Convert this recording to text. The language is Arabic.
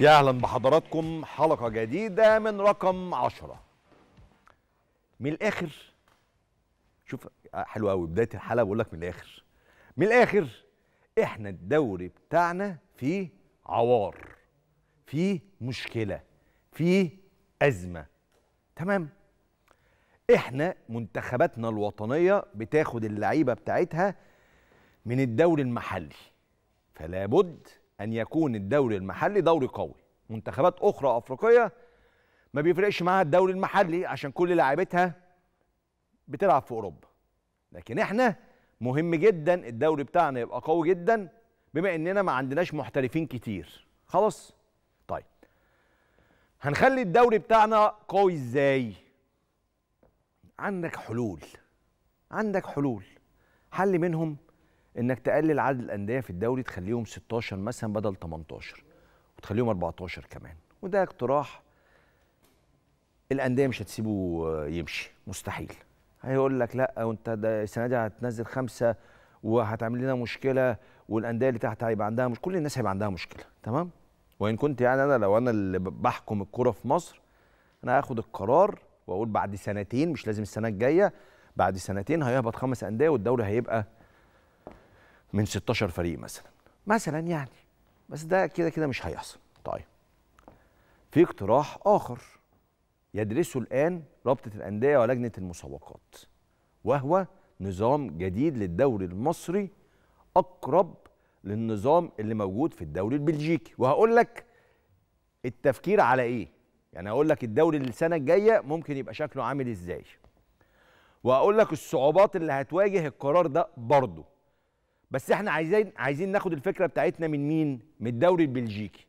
يا اهلا بحضراتكم حلقه جديده من رقم عشرة من الاخر شوف حلو قوي بدايه الحلقه بقول لك من الاخر من الاخر احنا الدوري بتاعنا فيه عوار فيه مشكله فيه ازمه تمام احنا منتخباتنا الوطنيه بتاخد اللعيبه بتاعتها من الدوري المحلي فلا بد ان يكون الدوري المحلي دوري قوي منتخبات اخرى افريقيه ما بيفرقش معاها الدوري المحلي عشان كل لاعيبتها بتلعب في اوروبا لكن احنا مهم جدا الدوري بتاعنا يبقى قوي جدا بما اننا ما عندناش محترفين كتير خلاص طيب هنخلي الدوري بتاعنا قوي ازاي عندك حلول عندك حلول حل منهم انك تقلل عدد الانديه في الدوري تخليهم 16 مثلا بدل 18 وتخليهم 14 كمان وده اقتراح الانديه مش هتسيبه يمشي مستحيل هيقول لك لا وانت ده السنه دي هتنزل خمسه وهتعمل لنا مشكله والانديه اللي تحت هيبقى عندها مش كل الناس هيبقى عندها مشكله تمام وان كنت يعني انا لو انا اللي بحكم الكوره في مصر انا هاخد القرار واقول بعد سنتين مش لازم السنه الجايه بعد سنتين هيهبط خمس انديه والدوري هيبقى من 16 فريق مثلا مثلا يعني بس ده كده كده مش هيحصل طيب في اقتراح اخر يدرسه الان رابطه الانديه ولجنه المسابقات وهو نظام جديد للدوري المصري اقرب للنظام اللي موجود في الدوري البلجيكي وهقول لك التفكير على ايه يعني هقول لك الدوري السنه الجايه ممكن يبقى شكله عامل ازاي وهقول لك الصعوبات اللي هتواجه القرار ده برضه بس احنا عايزين عايزين ناخد الفكره بتاعتنا من مين من الدوري البلجيكي